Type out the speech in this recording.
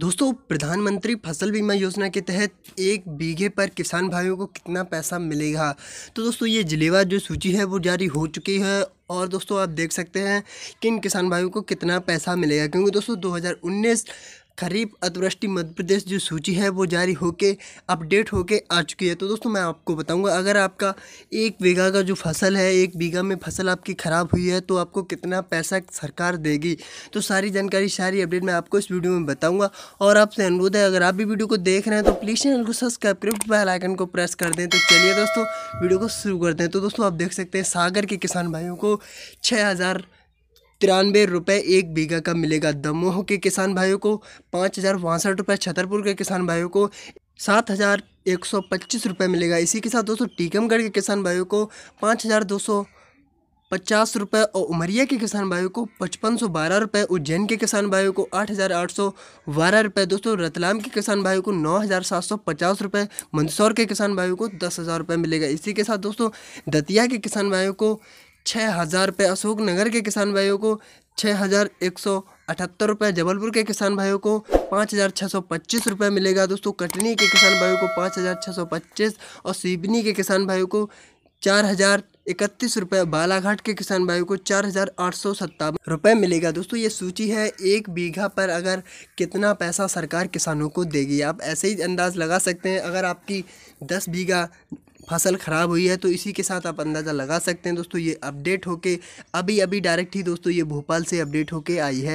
दोस्तों प्रधानमंत्री फसल बीमा योजना के तहत एक बीघे पर किसान भाइयों को कितना पैसा मिलेगा तो दोस्तों ये जिलेवार जो सूची है वो जारी हो चुकी है और दोस्तों आप देख सकते हैं कि इन किसान भाइयों को कितना पैसा मिलेगा क्योंकि दोस्तों 2019 खरीफ अतिवृष्टि मध्य प्रदेश जो सूची है वो जारी होके अपडेट होके आ चुकी है तो दोस्तों मैं आपको बताऊंगा अगर आपका एक बीघा का जो फसल है एक बीघा में फसल आपकी ख़राब हुई है तो आपको कितना पैसा सरकार देगी तो सारी जानकारी सारी अपडेट मैं आपको इस वीडियो में बताऊँगा और आपसे अनुरोध है अगर आप भी वीडियो को देख रहे हैं तो प्लीज़ चैनल को सब्सक्राइब करें बेलाइकन को प्रेस कर दें तो चलिए दोस्तों वीडियो को शुरू कर दें तो दोस्तों आप देख सकते हैं सागर के किसान भाइयों को छः तिरानवे रुपये एक बीघा का मिलेगा दमोह के किसान भाइयों को पाँच हज़ार बासठ रुपये छतरपुर के किसान भाइयों को सात हज़ार एक सौ पच्चीस रुपये मिलेगा इसी के साथ दोस्तों टीकमगढ़ के किसान भाइयों को पाँच हज़ार दो सौ पचास रुपये और उमरिया के किसान भाइयों को पचपन सौ बारह रुपये उज्जैन के किसान भाइयों को आठ हज़ार आठ सौ बारह रुपये दोस्तों रतलाम के किसान भाइयों को नौ हज़ार सात सौ पचास रुपये मंदसौर के किसान भाइयों को दस हज़ार रुपये मिलेगा इसी के साथ दोस्तों दतिया के किसान भाइयों को छः हज़ार रुपये अशोकनगर के किसान भाइयों को छः हज़ार एक सौ अठहत्तर रुपये जबलपुर के किसान भाइयों को पाँच हज़ार छः सौ पच्चीस रुपये मिलेगा दोस्तों कटनी के किसान भाइयों को पाँच हज़ार छः सौ पच्चीस और सिवनी के किसान भाइयों को चार हज़ार इकतीस रुपये बालाघाट के किसान भाइयों को चार हज़ार आठ सौ सत्तावन रुपये मिलेगा दोस्तों ये सूची है एक बीघा पर अगर कितना पैसा सरकार किसानों को देगी आप ऐसे ही अंदाज़ लगा सकते हैं अगर आपकी दस बीघा फसल ख़राब हुई है तो इसी के साथ आप अंदाज़ा लगा सकते हैं दोस्तों ये अपडेट होके अभी अभी डायरेक्ट ही दोस्तों ये भोपाल से अपडेट होके आई है